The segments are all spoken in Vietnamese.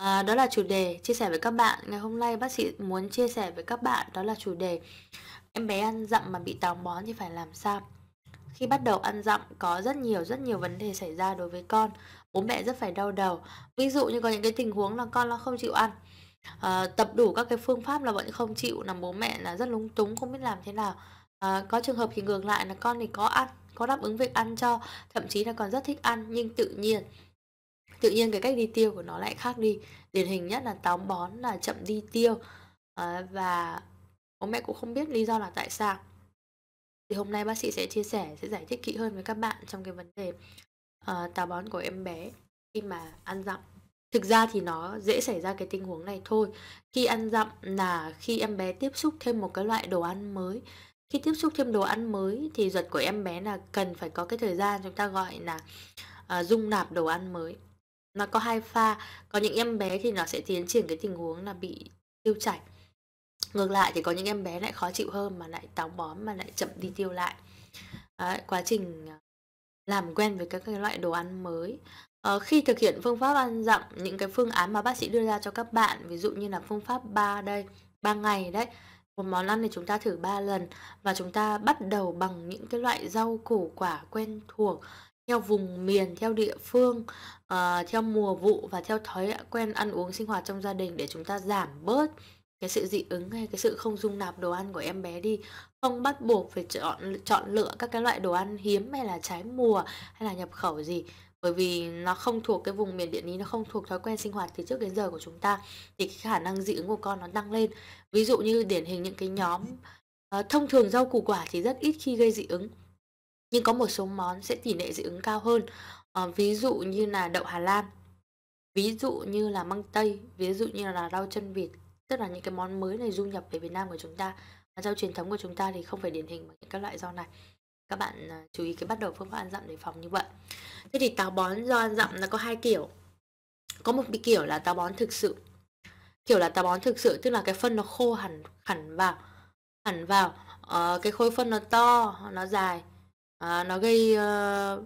À, đó là chủ đề chia sẻ với các bạn. Ngày hôm nay bác sĩ muốn chia sẻ với các bạn đó là chủ đề em bé ăn dặm mà bị táo bón thì phải làm sao? Khi bắt đầu ăn dặm có rất nhiều rất nhiều vấn đề xảy ra đối với con. Bố mẹ rất phải đau đầu. Ví dụ như có những cái tình huống là con nó không chịu ăn. À, tập đủ các cái phương pháp là vẫn không chịu là bố mẹ là rất lúng túng không biết làm thế nào. À, có trường hợp thì ngược lại là con thì có ăn, có đáp ứng việc ăn cho, thậm chí là còn rất thích ăn nhưng tự nhiên tự nhiên cái cách đi tiêu của nó lại khác đi điển hình nhất là táo bón là chậm đi tiêu à, và bố mẹ cũng không biết lý do là tại sao thì hôm nay bác sĩ sẽ chia sẻ sẽ giải thích kỹ hơn với các bạn trong cái vấn đề uh, táo bón của em bé khi mà ăn dặm thực ra thì nó dễ xảy ra cái tình huống này thôi khi ăn dặm là khi em bé tiếp xúc thêm một cái loại đồ ăn mới khi tiếp xúc thêm đồ ăn mới thì ruột của em bé là cần phải có cái thời gian chúng ta gọi là uh, dung nạp đồ ăn mới nó có hai pha có những em bé thì nó sẽ tiến triển cái tình huống là bị tiêu chảy ngược lại thì có những em bé lại khó chịu hơn mà lại táo bón mà lại chậm đi tiêu lại Đấy, quá trình ờ, làm quen với các cái loại đồ ăn mới ờ, khi thực hiện phương pháp ăn dặm những cái phương án mà bác sĩ đưa ra cho các bạn ví dụ như là phương pháp 3 đây 3 ngày đấy một món ăn thì chúng ta thử 3 lần và chúng ta bắt đầu bằng những cái loại rau củ quả quen thuộc theo vùng miền, theo địa phương, uh, theo mùa vụ và theo thói quen ăn uống sinh hoạt trong gia đình để chúng ta giảm bớt cái sự dị ứng hay cái sự không dung nạp đồ ăn của em bé đi không bắt buộc phải chọn chọn lựa các cái loại đồ ăn hiếm hay là trái mùa hay là nhập khẩu gì bởi vì nó không thuộc cái vùng miền địa lý nó không thuộc thói quen sinh hoạt từ trước đến giờ của chúng ta thì cái khả năng dị ứng của con nó tăng lên ví dụ như điển hình những cái nhóm uh, thông thường rau củ quả thì rất ít khi gây dị ứng nhưng có một số món sẽ tỷ lệ dị ứng cao hơn à, ví dụ như là đậu Hà Lan ví dụ như là măng tây ví dụ như là rau chân vịt tức là những cái món mới này du nhập về Việt Nam của chúng ta rau truyền thống của chúng ta thì không phải điển hình bằng những các loại rau này các bạn ờ, chú ý cái bắt đầu phương pháp ăn dặm để phòng như vậy thế thì táo bón do ăn dặm là có hai kiểu có một cái kiểu là táo bón thực sự kiểu là táo bón thực sự tức là cái phân nó khô hẳn hẳn vào hẳn vào uh, cái khối phân nó to nó dài à, nó gây uh,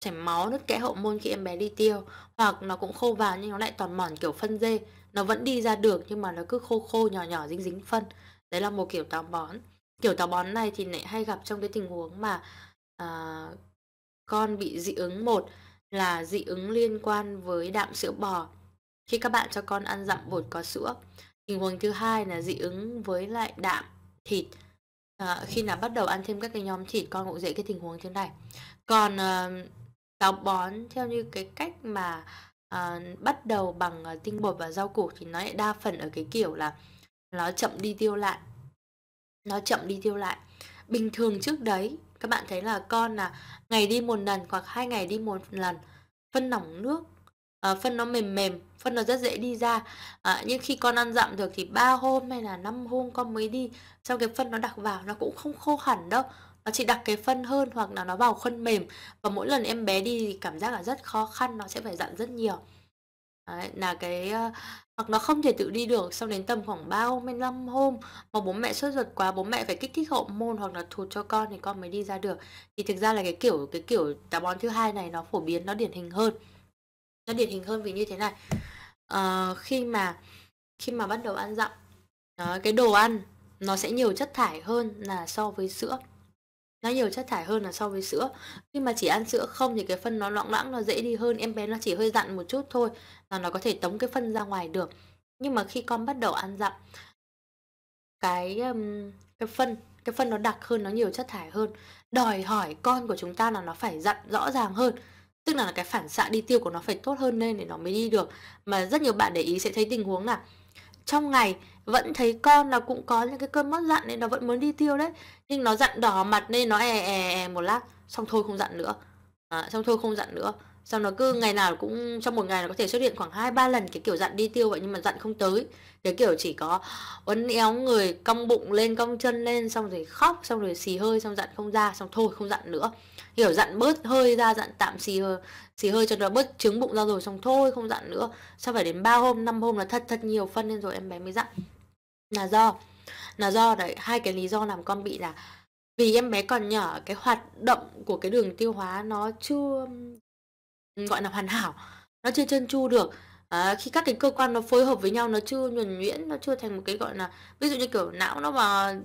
chảy máu nứt kẽ hậu môn khi em bé đi tiêu hoặc nó cũng khô vàng nhưng nó lại toàn mòn kiểu phân dê nó vẫn đi ra được nhưng mà nó cứ khô khô nhỏ nhỏ dính dính phân đấy là một kiểu táo bón kiểu táo bón này thì lại hay gặp trong cái tình huống mà à, con bị dị ứng một là dị ứng liên quan với đạm sữa bò khi các bạn cho con ăn dặm bột có sữa tình huống thứ hai là dị ứng với lại đạm thịt à, khi nào bắt đầu ăn thêm các cái nhóm thịt con cũng dễ cái tình huống trên này còn à, ờ, táo bón theo như cái cách mà à, bắt đầu bằng à, tinh bột và rau củ thì nó lại đa phần ở cái kiểu là nó chậm đi tiêu lại nó chậm đi tiêu lại bình thường trước đấy các bạn thấy là con là ngày đi một lần hoặc hai ngày đi một lần phân nỏng nước à, phân nó mềm mềm phân nó rất dễ đi ra à, nhưng khi con ăn dặm được thì ba hôm hay là năm hôm con mới đi trong cái phân nó đặc vào nó cũng không khô hẳn đâu nó chỉ đặc cái phân hơn hoặc là nó vào phân mềm và mỗi lần em bé đi thì cảm giác là rất khó khăn nó sẽ phải dặn rất nhiều Đấy, là cái ờ, hoặc nó không thể tự đi được sau đến tầm khoảng 3 hôm đến 5 hôm mà bố mẹ sốt ruột quá bố mẹ phải kích thích hậu môn hoặc là thụt cho con thì con mới đi ra được thì thực ra là cái kiểu cái kiểu táo bón thứ hai này nó phổ biến nó điển hình hơn nó điển hình hơn vì như thế này uh, khi mà khi mà bắt đầu ăn dặm uh, cái đồ ăn nó sẽ nhiều chất thải hơn là so với sữa nó nhiều chất thải hơn là so với sữa khi mà chỉ ăn sữa không thì cái phân nó loãng loãng nó dễ đi hơn em bé nó chỉ hơi dặn một chút thôi là nó có thể tống cái phân ra ngoài được nhưng mà khi con bắt đầu ăn dặm cái um, cái phân cái phân nó đặc hơn nó nhiều chất thải hơn đòi hỏi con của chúng ta là nó phải dặn rõ ràng hơn tức là cái phản xạ đi tiêu của nó phải tốt hơn lên để nó mới đi được mà rất nhiều bạn để ý sẽ thấy tình huống là trong ngày vẫn thấy con là cũng có những cái cơn mất dặn nên nó vẫn muốn đi tiêu đấy nhưng nó dặn đỏ mặt nên nó è è, è một lát xong thôi không dặn nữa à, xong thôi không dặn nữa xong nó cứ ngày nào cũng trong một ngày nó có thể xuất hiện khoảng hai ba lần cái kiểu dặn đi tiêu vậy nhưng mà dặn không tới cái kiểu chỉ có uốn éo người cong bụng lên cong chân lên xong rồi khóc xong rồi xì hơi xong dặn không ra xong thôi không dặn nữa kiểu dặn bớt hơi ra dặn tạm xì hơi, xì hơi cho nó bớt trứng bụng ra rồi xong thôi không dặn nữa sao phải đến ba hôm năm hôm là thật thật nhiều phân lên rồi em bé mới dặn là do là do đấy hai cái lý do làm con bị là vì em bé còn nhỏ cái hoạt động của cái đường tiêu hóa nó chưa Ừ, gọi là hoàn hảo nó chưa chân chu được à, khi các cái cơ quan nó phối hợp với nhau nó chưa nhuần nhuyễn nó chưa thành một cái gọi là ví dụ như kiểu não nó mà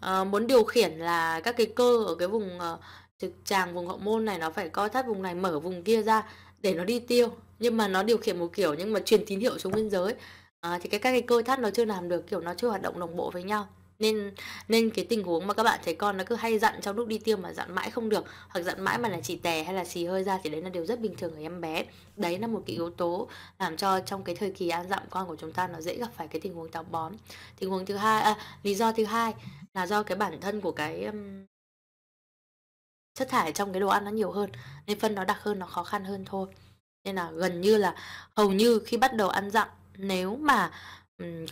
à, muốn điều khiển là các cái cơ ở cái vùng à, trực tràng vùng hậu môn này nó phải co thắt vùng này mở vùng kia ra để nó đi tiêu nhưng mà nó điều khiển một kiểu nhưng mà truyền tín hiệu xuống biên giới à, thì cái các cái cơ thắt nó chưa làm được kiểu nó chưa hoạt động đồng bộ với nhau nên nên cái tình huống mà các bạn thấy con nó cứ hay dặn trong lúc đi tiêm mà dặn mãi không được hoặc dặn mãi mà là chỉ tè hay là xì hơi ra thì đấy là điều rất bình thường ở em bé đấy là một cái yếu tố làm cho trong cái thời kỳ ăn dặm con của chúng ta nó dễ gặp phải cái tình huống táo bón tình huống thứ hai à, lý do thứ hai là do cái bản thân của cái um, chất thải trong cái đồ ăn nó nhiều hơn nên phân nó đặc hơn nó khó khăn hơn thôi nên là gần như là hầu như khi bắt đầu ăn dặm nếu mà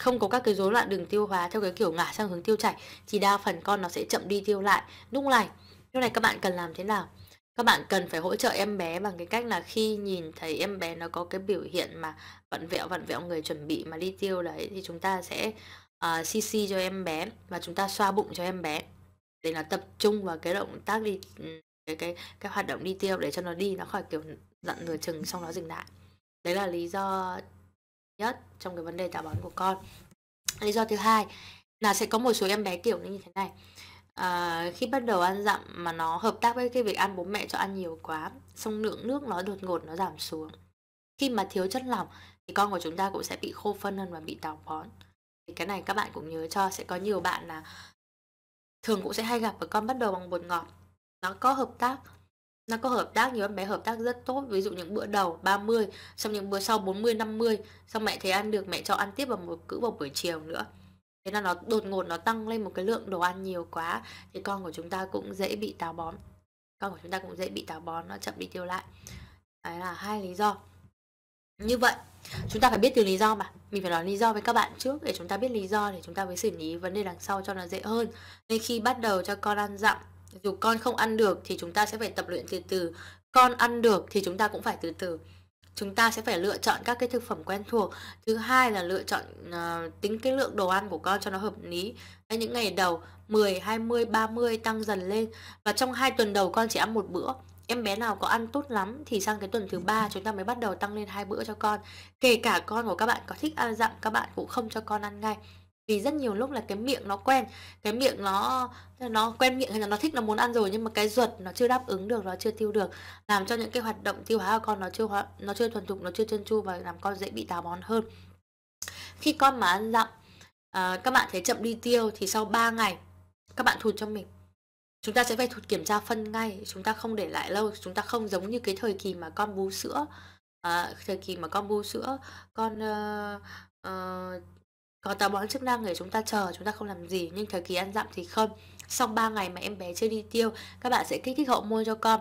không có các cái rối loạn đường tiêu hóa theo cái kiểu ngả sang hướng tiêu chảy thì đa phần con nó sẽ chậm đi tiêu lại. Lúc này, lúc này các bạn cần làm thế nào? Các bạn cần phải hỗ trợ em bé bằng cái cách là khi nhìn thấy em bé nó có cái biểu hiện mà vặn vẹo vặn vẹo người chuẩn bị mà đi tiêu đấy thì chúng ta sẽ uh, ờ, CC cho em bé và chúng ta xoa bụng cho em bé để là tập trung vào cái động tác đi cái cái cái hoạt động đi tiêu để cho nó đi nó khỏi kiểu dặn nửa chừng xong nó dừng lại. Đấy là lý do nhất trong cái vấn đề táo bón của con lý do thứ hai là sẽ có một số em bé kiểu như thế này à, khi bắt đầu ăn dặm mà nó hợp tác với cái việc ăn bố mẹ cho ăn nhiều quá xong lượng nước nó đột ngột nó giảm xuống khi mà thiếu chất lỏng thì con của chúng ta cũng sẽ bị khô phân hơn và bị táo bón thì cái này các bạn cũng nhớ cho sẽ có nhiều bạn là thường cũng sẽ hay gặp ở con bắt đầu bằng bột ngọt nó có hợp tác nó có hợp tác nhiều em bé hợp tác rất tốt ví dụ những bữa đầu 30 xong những bữa sau 40 50 xong mẹ thấy ăn được mẹ cho ăn tiếp vào một cữ vào buổi chiều nữa thế là nó đột ngột nó tăng lên một cái lượng đồ ăn nhiều quá thì con của chúng ta cũng dễ bị táo bón con của chúng ta cũng dễ bị táo bón nó chậm đi tiêu lại đấy là hai lý do như vậy chúng ta phải biết từ lý do mà mình phải nói lý do với các bạn trước để chúng ta biết lý do để chúng ta mới xử lý vấn đề đằng sau cho nó dễ hơn nên khi bắt đầu cho con ăn dặm dù con không ăn được thì chúng ta sẽ phải tập luyện từ từ. Con ăn được thì chúng ta cũng phải từ từ. Chúng ta sẽ phải lựa chọn các cái thực phẩm quen thuộc. Thứ hai là lựa chọn uh, tính cái lượng đồ ăn của con cho nó hợp lý. Ở những ngày đầu 10, 20, 30 tăng dần lên và trong hai tuần đầu con chỉ ăn một bữa em bé nào có ăn tốt lắm thì sang cái tuần thứ ba chúng ta mới bắt đầu tăng lên hai bữa cho con kể cả con của các bạn có thích ăn dặm các bạn cũng không cho con ăn ngay vì rất nhiều lúc là cái miệng nó quen cái miệng nó nó quen miệng hay là nó thích nó muốn ăn rồi nhưng mà cái ruột nó chưa đáp ứng được nó chưa tiêu được làm cho những cái hoạt động tiêu hóa của con nó chưa nó chưa thuần thục nó chưa chân chu và làm con dễ bị táo bón hơn khi con mà ăn dặm à, các bạn thấy chậm đi tiêu thì sau 3 ngày các bạn thụt cho mình chúng ta sẽ phải thụt kiểm tra phân ngay chúng ta không để lại lâu chúng ta không giống như cái thời kỳ mà con bú sữa à, thời kỳ mà con bú sữa con uh, uh, có táo bón chức năng để chúng ta chờ chúng ta không làm gì nhưng thời kỳ ăn dặm thì không. Sau 3 ngày mà em bé chưa đi tiêu, các bạn sẽ kích thích hậu môn cho con.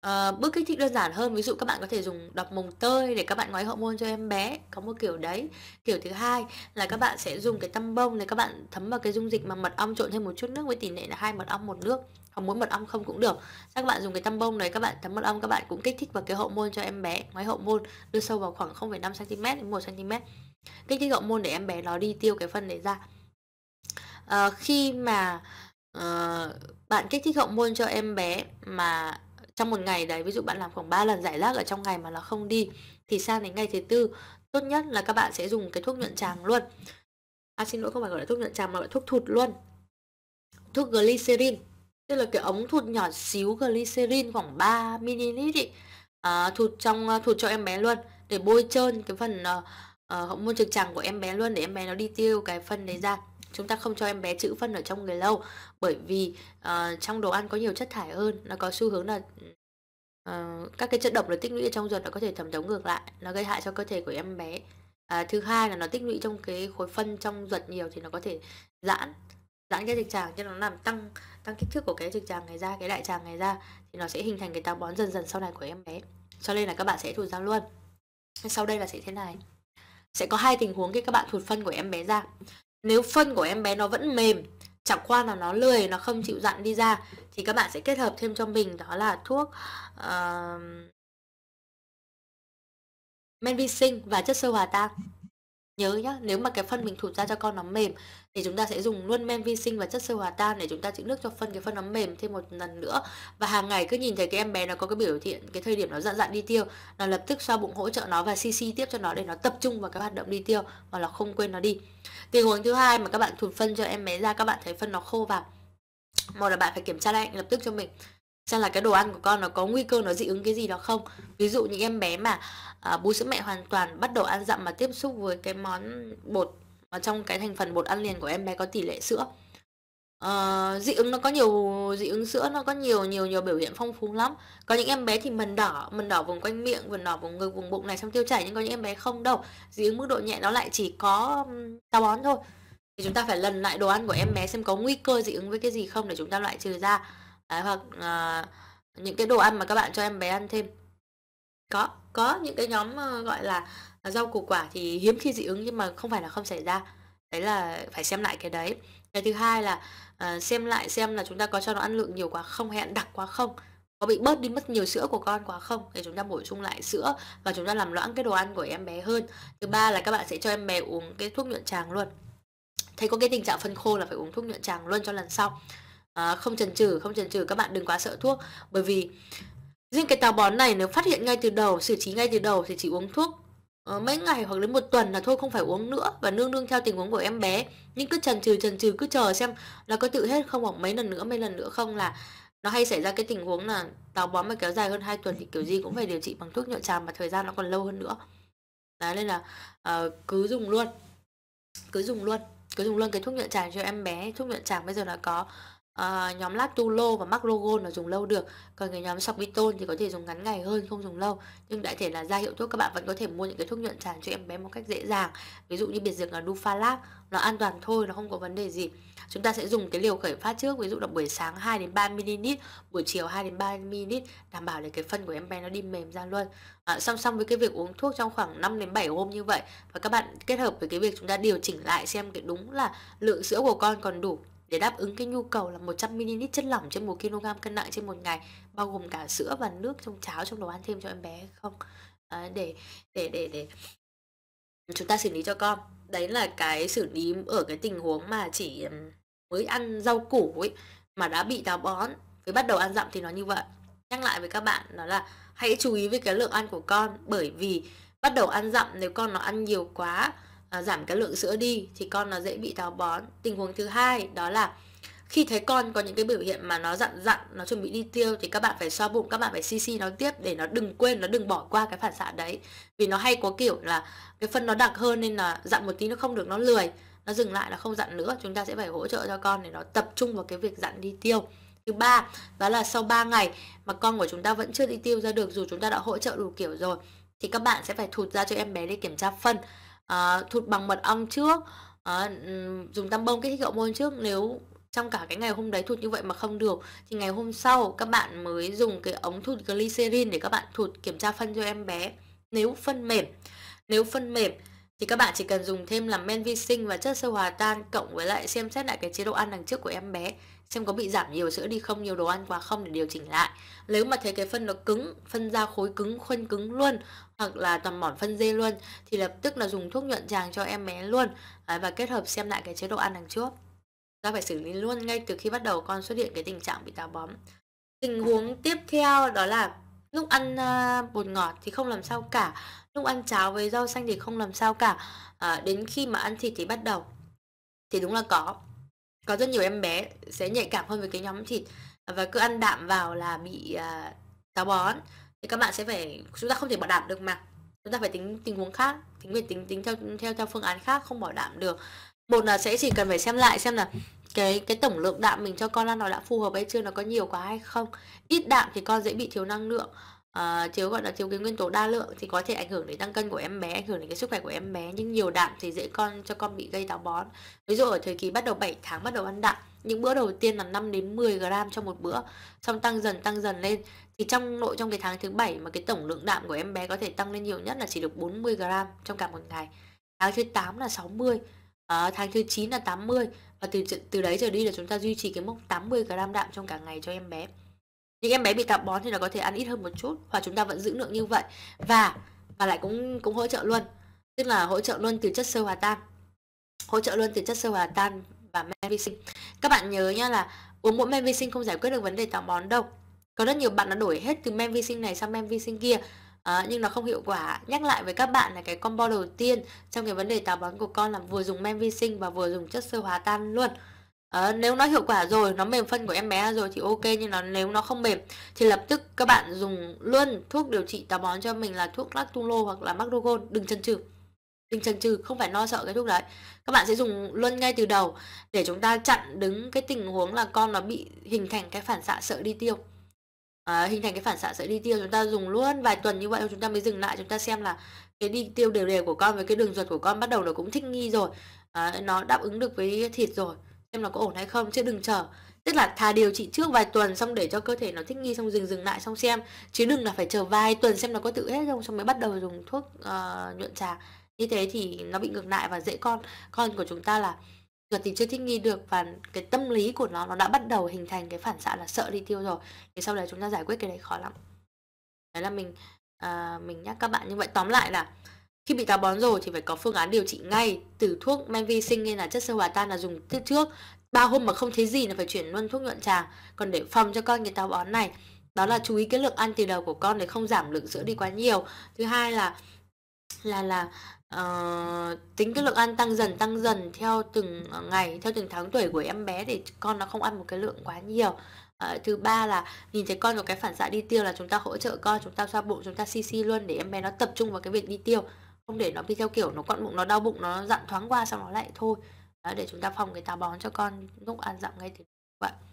À, bước kích thích đơn giản hơn ví dụ các bạn có thể dùng đọc mồng tơi để các bạn ngoái hậu môn cho em bé có một kiểu đấy kiểu thứ hai là các bạn sẽ dùng cái tăm bông để các bạn thấm vào cái dung dịch mà mật ong trộn thêm một chút nước với tỷ lệ là hai mật ong một nước hoặc mỗi mật ong không cũng được các bạn dùng cái tăm bông này các bạn thấm mật ong các bạn cũng kích thích vào cái hậu môn cho em bé ngoái hậu môn đưa sâu vào khoảng 0,5 cm đến 1 cm kích thích hậu môn để em bé nó đi tiêu cái phần đấy ra à, khi mà uh, bạn kích thích hậu môn cho em bé mà trong một ngày đấy ví dụ bạn làm khoảng 3 lần giải rác ở trong ngày mà nó không đi thì sang đến ngày thứ tư tốt nhất là các bạn sẽ dùng cái thuốc nhuận tràng luôn à xin lỗi không phải gọi là thuốc nhuận tràng mà gọi thuốc thụt luôn thuốc glycerin tức là cái ống thụt nhỏ xíu glycerin khoảng 3 ml ý, à, thụt trong thụt cho em bé luôn để bôi trơn cái phần uh, uh, hậu môn trực tràng của em bé luôn để em bé nó đi tiêu cái phân đấy ra chúng ta không cho em bé chữ phân ở trong người lâu bởi vì uh, trong đồ ăn có nhiều chất thải hơn nó có xu hướng là uh, các cái chất độc nó tích lũy ở trong ruột nó có thể thẩm thấu ngược lại nó gây hại cho cơ thể của em bé uh, thứ hai là nó tích lũy trong cái khối phân trong ruột nhiều thì nó có thể giãn giãn cái trực tràng cho nó làm tăng tăng kích thước của cái trực tràng này ra cái đại tràng này ra thì nó sẽ hình thành cái táo bón dần dần sau này của em bé cho nên là các bạn sẽ thụt ra luôn sau đây là sẽ thế này sẽ có hai tình huống khi các bạn thụt phân của em bé ra nếu phân của em bé nó vẫn mềm chẳng qua là nó lười nó không chịu dặn đi ra thì các bạn sẽ kết hợp thêm cho mình đó là thuốc uh, ờ, men vi sinh và chất sơ hòa tan Nhớ nhá, nếu mà cái phân mình thụt ra cho con nó mềm thì chúng ta sẽ dùng luôn men vi sinh và chất sơ hòa tan để chúng ta chữ nước cho phân cái phân nó mềm thêm một lần nữa. Và hàng ngày cứ nhìn thấy cái em bé nó có cái biểu hiện cái thời điểm nó dặn dặn đi tiêu là lập tức xoa bụng hỗ trợ nó và cc tiếp cho nó để nó tập trung vào cái hoạt động đi tiêu mà nó không quên nó đi. Tình huống thứ hai mà các bạn thụt phân cho em bé ra các bạn thấy phân nó khô vào. Một là bạn phải kiểm tra lại lập tức cho mình xem là cái đồ ăn của con nó có nguy cơ nó dị ứng cái gì đó không ví dụ những em bé mà à, bú sữa mẹ hoàn toàn bắt đầu ăn dặm mà tiếp xúc với cái món bột mà trong cái thành phần bột ăn liền của em bé có tỷ lệ sữa Uh, dị ứng nó có nhiều dị ứng sữa nó có nhiều nhiều nhiều biểu hiện phong phú lắm có những em bé thì mần đỏ mần đỏ vùng quanh miệng vùng đỏ vùng ngực vùng bụng này xong tiêu chảy nhưng có những em bé không đâu dị ứng mức độ nhẹ nó lại chỉ có táo bón thôi thì chúng ta phải lần lại đồ ăn của em bé xem có nguy cơ dị ứng với cái gì không để chúng ta loại trừ ra Đấy, hoặc à, những cái đồ ăn mà các bạn cho em bé ăn thêm có có những cái nhóm ờ, gọi là à, rau củ quả thì hiếm khi dị ứng nhưng mà không phải là không xảy ra đấy là phải xem lại cái đấy cái thứ hai là uh, xem lại xem là chúng ta có cho nó ăn lượng nhiều quá không hẹn đặc quá không có bị bớt đi mất nhiều sữa của con quá không để chúng ta bổ sung lại sữa và chúng ta làm loãng cái đồ ăn của em bé hơn thứ ba là các bạn sẽ cho em bé uống cái thuốc nhuận tràng luôn thấy có cái tình trạng phân khô là phải uống thuốc nhuận tràng luôn cho lần sau à, không chần chừ không chần chừ các bạn đừng quá sợ thuốc bởi vì riêng cái táo bón này nếu phát hiện ngay từ đầu xử trí ngay từ đầu thì chỉ uống thuốc uh, mấy ngày hoặc đến một tuần là thôi không phải uống nữa và nương nương theo tình huống của em bé nhưng cứ chần chừ chần chừ cứ chờ xem nó có tự hết không hoặc mấy lần nữa mấy lần nữa không là nó hay xảy ra cái tình huống là táo bón mà kéo dài hơn 2 tuần thì kiểu gì cũng phải điều trị bằng thuốc nhuận tràng và thời gian nó còn lâu hơn nữa đấy nên là uh, cứ dùng luôn cứ dùng luôn cứ dùng luôn cái thuốc nhuận tràng cho em bé thuốc nhuận tràng bây giờ nó có à, nhóm Lactulo và Macrogon là dùng lâu được còn cái nhóm Sorbitol thì có thể dùng ngắn ngày hơn không dùng lâu nhưng đại thể là ra hiệu thuốc các bạn vẫn có thể mua những cái thuốc nhuận tràng cho em bé một cách dễ dàng ví dụ như biệt dược là Dufalac nó an toàn thôi nó không có vấn đề gì chúng ta sẽ dùng cái liều khởi phát trước ví dụ là buổi sáng 2 đến 3 ml buổi chiều 2 đến 3 ml đảm bảo để cái phân của em bé nó đi mềm ra luôn à, song song với cái việc uống thuốc trong khoảng 5 đến 7 hôm như vậy và các bạn kết hợp với cái việc chúng ta điều chỉnh lại xem cái đúng là lượng sữa của con còn đủ để đáp ứng cái nhu cầu là 100ml chất lỏng trên 1kg cân nặng trên một ngày bao gồm cả sữa và nước trong cháo trong đồ ăn thêm cho em bé hay không à, để để để để chúng ta xử lý cho con đấy là cái xử lý ở cái tình huống mà chỉ mới ăn rau củ ấy mà đã bị táo bón với bắt đầu ăn dặm thì nó như vậy nhắc lại với các bạn đó là hãy chú ý với cái lượng ăn của con bởi vì bắt đầu ăn dặm nếu con nó ăn nhiều quá à, giảm cái lượng sữa đi thì con nó dễ bị táo bón tình huống thứ hai đó là khi thấy con có những cái biểu hiện mà nó dặn dặn nó chuẩn bị đi tiêu thì các bạn phải xoa bụng các bạn phải cc nó tiếp để nó đừng quên nó đừng bỏ qua cái phản xạ đấy vì nó hay có kiểu là cái phân nó đặc hơn nên là dặn một tí nó không được nó lười nó dừng lại nó không dặn nữa chúng ta sẽ phải hỗ trợ cho con để nó tập trung vào cái việc dặn đi tiêu thứ ba đó là sau 3 ngày mà con của chúng ta vẫn chưa đi tiêu ra được dù chúng ta đã hỗ trợ đủ kiểu rồi thì các bạn sẽ phải thụt ra cho em bé đi kiểm tra phân à, thụt bằng mật ong trước à, dùng tăm bông kích thích hậu môn trước nếu trong cả cái ngày hôm đấy thụt như vậy mà không được thì ngày hôm sau các bạn mới dùng cái ống thụt glycerin để các bạn thụt kiểm tra phân cho em bé nếu phân mềm nếu phân mềm thì các bạn chỉ cần dùng thêm là men vi sinh và chất sơ hòa tan cộng với lại xem xét lại cái chế độ ăn đằng trước của em bé xem có bị giảm nhiều sữa đi không nhiều đồ ăn quá không để điều chỉnh lại nếu mà thấy cái phân nó cứng phân ra khối cứng khuân cứng luôn hoặc là toàn mỏn phân dê luôn thì lập tức là dùng thuốc nhuận tràng cho em bé luôn và kết hợp xem lại cái chế độ ăn đằng trước ta phải xử lý luôn ngay từ khi bắt đầu con xuất hiện cái tình trạng bị táo bón tình huống tiếp theo đó là lúc ăn à, bột ngọt thì không làm sao cả lúc ăn cháo với rau xanh thì không làm sao cả à, đến khi mà ăn thịt thì bắt đầu thì đúng là có có rất nhiều em bé sẽ nhạy cảm hơn với cái nhóm thịt và cứ ăn đạm vào là bị à, táo bón thì các bạn sẽ phải chúng ta không thể bỏ đạm được mà chúng ta phải tính tình huống khác tính về tính tính theo theo theo phương án khác không bỏ đạm được một là sẽ chỉ cần phải xem lại xem là cái cái tổng lượng đạm mình cho con ăn nó đã phù hợp hay chưa nó có nhiều quá hay không ít đạm thì con dễ bị thiếu năng lượng uh, ờ, thiếu gọi là thiếu cái nguyên tố đa lượng thì có thể ảnh hưởng đến tăng cân của em bé ảnh hưởng đến cái sức khỏe của em bé nhưng nhiều đạm thì dễ con cho con bị gây táo bón ví dụ ở thời kỳ bắt đầu 7 tháng bắt đầu ăn đạm những bữa đầu tiên là 5 đến 10 gram cho một bữa xong tăng dần tăng dần lên thì trong nội trong cái tháng thứ bảy mà cái tổng lượng đạm của em bé có thể tăng lên nhiều nhất là chỉ được 40 gram trong cả một ngày tháng thứ 8 là 60 à, ờ, tháng thứ 9 là 80 và từ từ đấy trở đi là chúng ta duy trì cái mốc 80 gram đạm trong cả ngày cho em bé những em bé bị táo bón thì nó có thể ăn ít hơn một chút hoặc chúng ta vẫn giữ lượng như vậy và và lại cũng cũng hỗ trợ luôn tức là hỗ trợ luôn từ chất sơ hòa tan hỗ trợ luôn từ chất sơ hòa tan và men vi sinh các bạn nhớ nhá là uống mỗi men vi sinh không giải quyết được vấn đề táo bón đâu có rất nhiều bạn đã đổi hết từ men vi sinh này sang men vi sinh kia à, nhưng nó không hiệu quả nhắc lại với các bạn là cái combo đầu tiên trong cái vấn đề táo bón của con là vừa dùng men vi sinh và vừa dùng chất sơ hòa tan luôn À, nếu nó hiệu quả rồi, nó mềm phân của em bé rồi thì ok nhưng nó nếu nó không mềm thì lập tức các bạn dùng luôn thuốc điều trị táo bón cho mình là thuốc lactulo hoặc là macrogol đừng chần chừ. Đừng chần chừ, không phải lo no sợ cái thuốc đấy. Các bạn sẽ dùng luôn ngay từ đầu để chúng ta chặn đứng cái tình huống là con nó bị hình thành cái phản xạ sợ đi tiêu. À, hình thành cái phản xạ sợ đi tiêu chúng ta dùng luôn vài tuần như vậy chúng ta mới dừng lại chúng ta xem là cái đi tiêu đều đều của con với cái đường ruột của con bắt đầu nó cũng thích nghi rồi à, nó đáp ứng được với thịt rồi xem nó có ổn hay không chứ đừng chờ tức là thà điều trị trước vài tuần xong để cho cơ thể nó thích nghi xong dừng dừng lại xong xem chứ đừng là phải chờ vài tuần xem nó có tự hết không xong mới bắt đầu dùng thuốc uh, nhuận trà như thế thì nó bị ngược lại và dễ con con của chúng ta là ruột thì chưa thích nghi được và cái tâm lý của nó nó đã bắt đầu hình thành cái phản xạ là sợ đi tiêu rồi thì sau đấy chúng ta giải quyết cái đấy khó lắm đấy là mình uh, mình nhắc các bạn như vậy tóm lại là khi bị táo bón rồi thì phải có phương án điều trị ngay, từ thuốc men vi sinh hay là chất sơ hòa tan là dùng tiết trước. Ba hôm mà không thấy gì là phải chuyển luôn thuốc nhuận tràng. Còn để phòng cho con bị táo bón này, đó là chú ý cái lượng ăn từ đầu của con để không giảm lượng sữa đi quá nhiều. Thứ hai là là là uh, tính cái lượng ăn tăng dần tăng dần theo từng ờ, ngày theo từng tháng tuổi của em bé để con nó không ăn một cái lượng quá nhiều uh, thứ ba là nhìn thấy con có cái phản xạ đi tiêu là chúng ta hỗ trợ con chúng ta xoa bụng chúng ta cc luôn để em bé nó tập trung vào cái việc đi tiêu không để nó bị theo kiểu nó cọn bụng nó đau bụng nó dặn thoáng qua xong nó lại thôi Đó, để chúng ta phòng cái táo bón cho con lúc ăn dặm ngay từ vậy